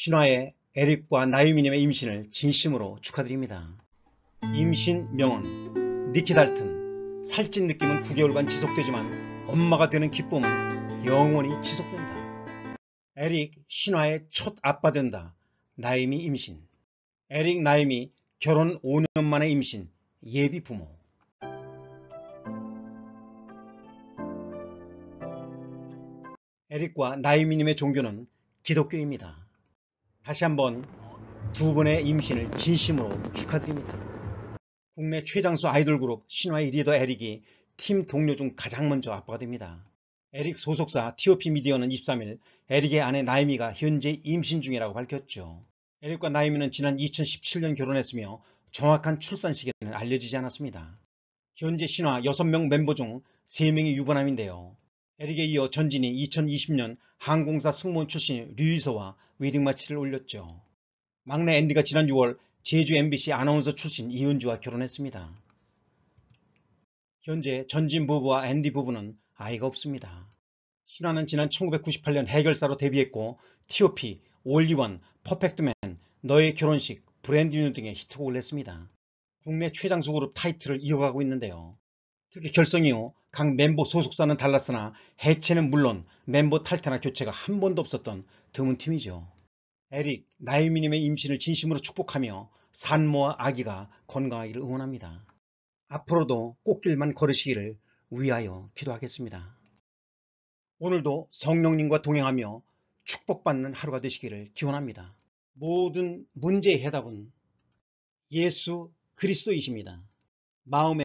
신화의 에릭과 나유미님의 임신을 진심으로 축하드립니다. 임신 명언 니키 달튼 살찐 느낌은 9개월간 지속되지만 엄마가 되는 기쁨은 영원히 지속된다. 에릭 신화의 첫 아빠 된다. 나임미 임신 에릭 나임미 결혼 5년 만에 임신 예비 부모 에릭과 나이미님의 종교는 기독교입니다. 다시 한번 두 분의 임신을 진심으로 축하드립니다. 국내 최장수 아이돌 그룹 신화의 리더 에릭이 팀 동료 중 가장 먼저 아빠가 됩니다. 에릭 소속사 TOP 미디어는 23일 에릭의 아내 나이미가 현재 임신 중이라고 밝혔죠. 에릭과 나이미는 지난 2017년 결혼했으며 정확한 출산 시기는 알려지지 않았습니다. 현재 신화 6명 멤버 중 3명이 유부남인데요. 에릭에 이어 전진이 2020년 항공사 승무원 출신 류이서와 웨딩 마치를 올렸죠. 막내 앤디가 지난 6월 제주 MBC 아나운서 출신 이은주와 결혼했습니다. 현재 전진 부부와 앤디 부부는 아이가 없습니다. 신화는 지난 1998년 해결사로 데뷔했고 T.O.P, 올리원, 퍼펙트맨, 너의 결혼식, 브랜디뉴 등의 히트곡을 냈습니다. 국내 최장수 그룹 타이틀을 이어가고 있는데요. 특히 결성이후 각 멤버 소속사는 달랐으나 해체는 물론 멤버 탈퇴나 교체가 한 번도 없었던 드문 팀이죠. 에릭, 나유미님의 임신을 진심으로 축복하며 산모와 아기가 건강하기를 응원합니다. 앞으로도 꽃길만 걸으시기를 위하여 기도하겠습니다. 오늘도 성령님과 동행하며 축복받는 하루가 되시기를 기원합니다. 모든 문제의 해답은 예수 그리스도이십니다. 마음의